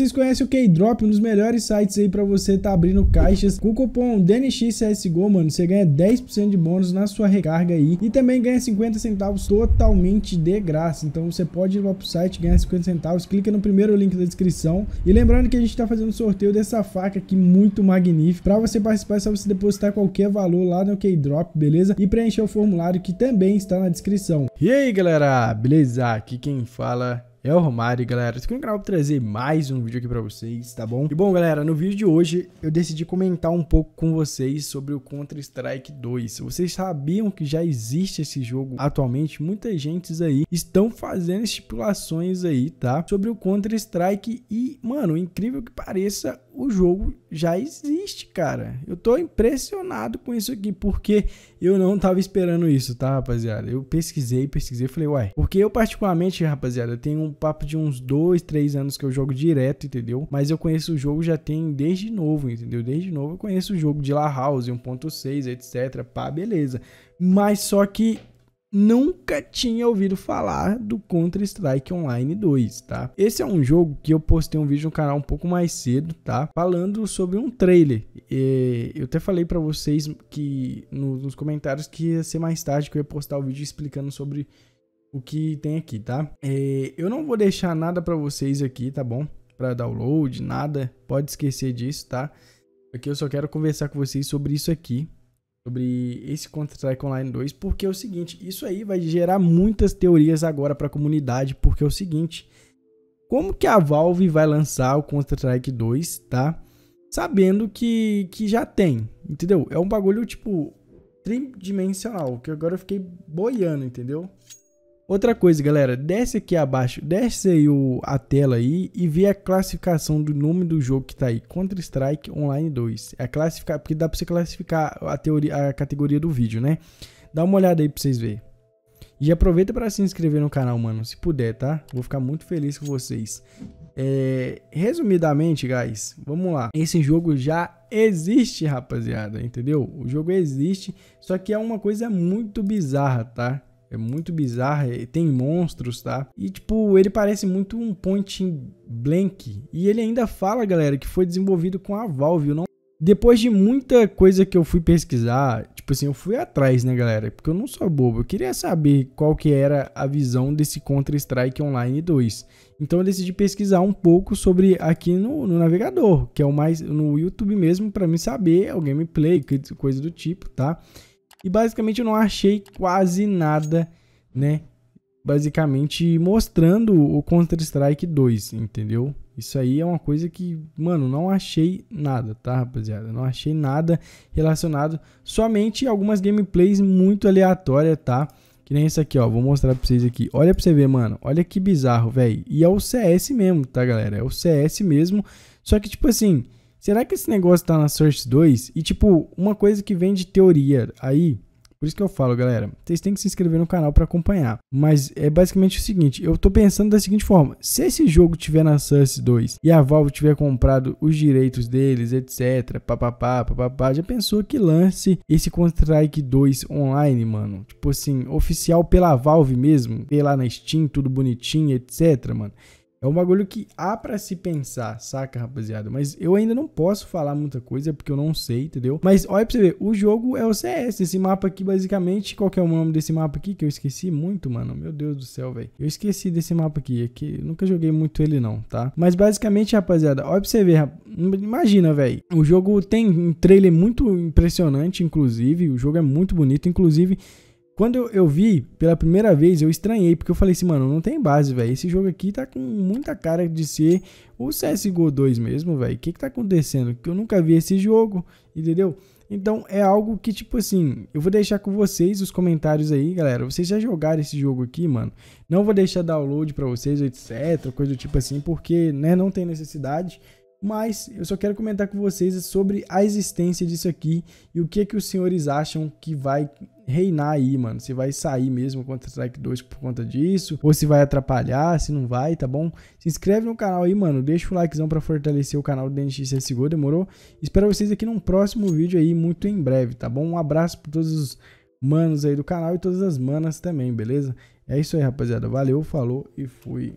Vocês conhecem o K-Drop, um dos melhores sites aí para você tá abrindo caixas. Com o cupom DNXCSGO, mano, você ganha 10% de bônus na sua recarga aí. E também ganha 50 centavos totalmente de graça. Então você pode ir lá pro site, ganhar 50 centavos. Clica no primeiro link da descrição. E lembrando que a gente tá fazendo sorteio dessa faca aqui muito magnífica. Para você participar é só você depositar qualquer valor lá no K-Drop, beleza? E preencher o formulário que também está na descrição. E aí, galera? Beleza? Aqui quem fala é o Romário, galera. Tô aqui no canal pra trazer mais um vídeo aqui pra vocês, tá bom? E bom, galera, no vídeo de hoje eu decidi comentar um pouco com vocês sobre o Counter-Strike 2. Vocês sabiam que já existe esse jogo atualmente? Muitas gentes aí estão fazendo estipulações aí, tá? Sobre o Counter-Strike e, mano, incrível que pareça, o jogo já existe, cara. Eu tô impressionado com isso aqui, porque eu não tava esperando isso, tá, rapaziada? Eu pesquisei, pesquisei, falei, uai. Porque eu, particularmente, rapaziada, tenho um papo de uns dois, três anos que eu jogo direto, entendeu? Mas eu conheço o jogo já tem desde novo, entendeu? Desde novo eu conheço o jogo de La House, 1.6, etc. Pá, beleza. Mas só que nunca tinha ouvido falar do Counter-Strike Online 2, tá? Esse é um jogo que eu postei um vídeo no canal um pouco mais cedo, tá? Falando sobre um trailer. E eu até falei para vocês que nos comentários que ia ser mais tarde que eu ia postar o vídeo explicando sobre o que tem aqui, tá? E é, eu não vou deixar nada para vocês aqui, tá bom? Para download, nada. Pode esquecer disso, tá? Aqui eu só quero conversar com vocês sobre isso aqui, sobre esse Counter-Strike Online 2, porque é o seguinte, isso aí vai gerar muitas teorias agora para a comunidade, porque é o seguinte, como que a Valve vai lançar o Counter-Strike 2, tá? Sabendo que, que já tem, entendeu? É um bagulho, tipo, tridimensional, que agora eu fiquei boiando, entendeu? Outra coisa, galera, desce aqui abaixo, desce aí o, a tela aí e vê a classificação do nome do jogo que tá aí, Counter-Strike Online 2. É classificar, porque dá para você classificar a teoria, a categoria do vídeo, né? Dá uma olhada aí para vocês verem. E aproveita para se inscrever no canal, mano, se puder, tá? Vou ficar muito feliz com vocês. É, resumidamente, guys, vamos lá. Esse jogo já existe, rapaziada, entendeu? O jogo existe, só que é uma coisa muito bizarra, tá? É muito bizarro, é, tem monstros, tá? E tipo, ele parece muito um Point Blank. E ele ainda fala, galera, que foi desenvolvido com a Valve, não depois de muita coisa que eu fui pesquisar, tipo assim, eu fui atrás, né, galera? Porque eu não sou bobo, eu queria saber qual que era a visão desse Counter-Strike Online 2. Então eu decidi pesquisar um pouco sobre aqui no, no navegador, que é o mais no YouTube mesmo para mim saber é o gameplay, coisa do tipo, tá? E basicamente eu não achei quase nada, né? Basicamente mostrando o Counter-Strike 2, entendeu? Isso aí é uma coisa que, mano, não achei nada, tá, rapaziada? Não achei nada relacionado, somente algumas gameplays muito aleatórias, tá? Que nem esse aqui, ó, vou mostrar pra vocês aqui. Olha pra você ver, mano, olha que bizarro, velho. E é o CS mesmo, tá, galera? É o CS mesmo, só que, tipo assim, Será que esse negócio tá na Source 2? E, tipo, uma coisa que vem de teoria aí. Por isso que eu falo, galera, vocês têm que se inscrever no canal para acompanhar. Mas é basicamente o seguinte, eu tô pensando da seguinte forma, se esse jogo tiver na Source 2 e a Valve tiver comprado os direitos deles, etc, papapá, papapá, já pensou que lance esse Counter-Strike 2 online, mano? Tipo assim, oficial pela Valve mesmo, sei lá na Steam, tudo bonitinho, etc, mano. É um bagulho que há para se pensar, saca, rapaziada? Mas eu ainda não posso falar muita coisa porque eu não sei, entendeu? Mas olha pra você ver, o jogo é o CS. Esse mapa aqui, basicamente, qual que é o nome desse mapa aqui? Que eu esqueci muito, mano. Meu Deus do céu, velho. Eu esqueci desse mapa aqui. aqui é nunca joguei muito ele, não, tá? Mas basicamente, rapaziada, olha pra você ver. Rap... Imagina, velho. O jogo tem um trailer muito impressionante, inclusive. O jogo é muito bonito, inclusive. Quando eu vi pela primeira vez, eu estranhei, porque eu falei assim, mano, não tem base, velho. Esse jogo aqui tá com muita cara de ser o CSGO 2 mesmo, velho. O que que tá acontecendo? Que eu nunca vi esse jogo, entendeu? Então é algo que, tipo assim, eu vou deixar com vocês os comentários aí, galera. Vocês já jogaram esse jogo aqui, mano? Não vou deixar download pra vocês, etc, coisa do tipo assim, porque, né, não tem necessidade mas eu só quero comentar com vocês sobre a existência disso aqui e o que que os senhores acham que vai reinar aí, mano. Se vai sair mesmo o strike 2 por conta disso, ou se vai atrapalhar, se não vai, tá bom? Se inscreve no canal aí, mano. Deixa o likezão pra fortalecer o canal do DNX CSGO, demorou? Espero vocês aqui num próximo vídeo aí, muito em breve, tá bom? Um abraço pra todos os manos aí do canal e todas as manas também, beleza? É isso aí, rapaziada. Valeu, falou e fui.